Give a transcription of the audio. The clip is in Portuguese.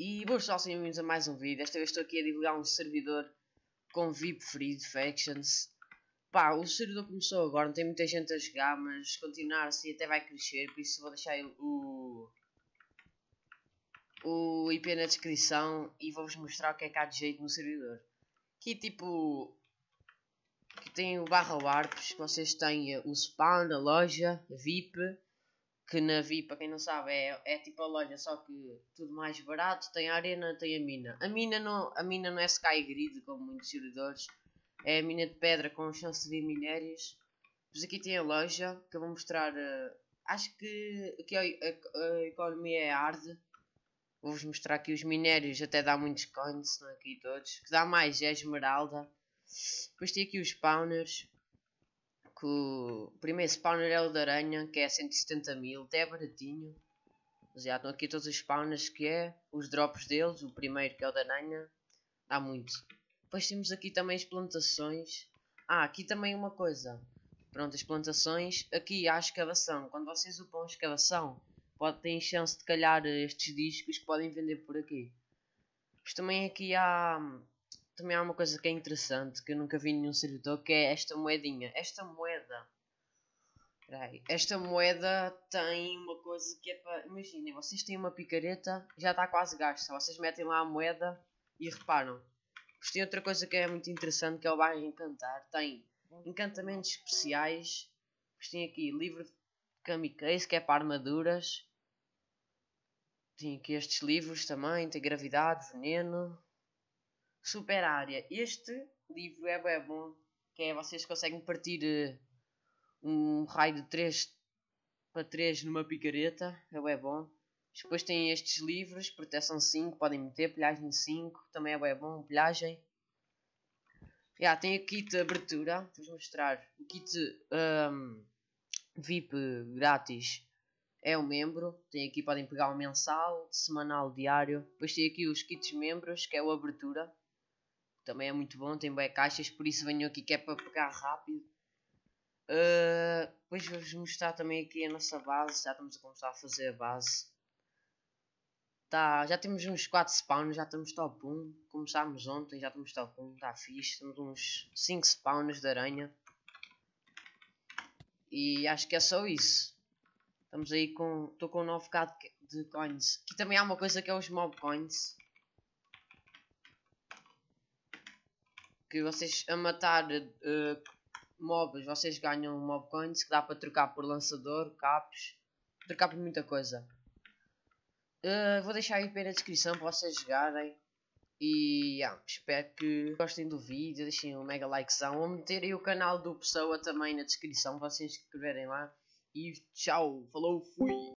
E bom pessoal, sejam bem-vindos a mais um vídeo. esta vez estou aqui a divulgar um servidor com VIP free de factions. Pá, o servidor começou agora, não tem muita gente a jogar, mas continuar assim até vai crescer, por isso vou deixar o, o IP na descrição e vou-vos mostrar o que é que há de jeito no servidor. Aqui tipo, que tem o barra warps, vocês têm o spawn, a loja, a VIP, que na VIP para quem não sabe, é, é tipo a loja, só que tudo mais barato, tem a arena, tem a mina. A mina não, a mina não é Sky Grid, como muitos servidores, é a mina de pedra com chance de minérios. pois aqui tem a loja, que eu vou mostrar, uh, acho que aqui a, a, a, economia é hard. Vou-vos mostrar aqui os minérios, até dá muitos coins, é, aqui todos. O que dá mais é esmeralda. Depois tem aqui os spawners que o primeiro spawner é o da aranha, que é 170 mil, até é baratinho. Mas já estão aqui todos os spawners que é, os drops deles, o primeiro que é o da aranha, dá muito. Depois temos aqui também as plantações. Ah, aqui também uma coisa. Pronto, as plantações. Aqui há a escavação. Quando vocês upam a escavação, pode, têm chance de calhar estes discos que podem vender por aqui. Depois também aqui há também há uma coisa que é interessante que eu nunca vi nenhum servidor que é esta moedinha. Esta moeda. Peraí, esta moeda tem uma coisa que é para. Imaginem, vocês têm uma picareta já está quase gasta. Vocês metem lá a moeda e reparam. Mas tem outra coisa que é muito interessante que é o bairro encantar. Tem encantamentos especiais. Mas tem aqui livro de kamikaze que é para armaduras. Tem aqui estes livros também. Tem gravidade, veneno super área. Este livro é bem bom, que é vocês conseguem partir eh, um raio de 3 para 3 numa picareta, é bem bom. Depois tem estes livros, proteção 5, podem meter, pilhagem 5, também é bem bom, pilhagem. Já, tem o kit de abertura, vou mostrar. O kit um, ehm, VIP grátis é o membro. Tem aqui, podem pegar o mensal, semanal, diário. Depois tem aqui os kits membros, que é o abertura também é muito bom, tem bem caixas, por isso venho aqui que é para pegar rápido. Uh, depois vou-vos mostrar também aqui a nossa base, já estamos a começar a fazer a base. Tá, já temos uns 4 spawns, já estamos top 1. Começámos ontem, já estamos top 1, está fixe. Temos uns 5 spawns de aranha. E acho que é só isso. Estamos aí com. Estou com 9k de, de coins. Aqui também há uma coisa que é os mob coins. que vocês a matar uh, mobs, vocês ganham mob coins que dá para trocar por lançador, capos, trocar por muita coisa. Uh, vou deixar aí para na descrição para vocês jogarem. E yeah, espero que gostem do vídeo, deixem um mega likezão. Vou meter aí o canal do Pessoa também na descrição, para vocês escreverem lá. E tchau, falou, fui!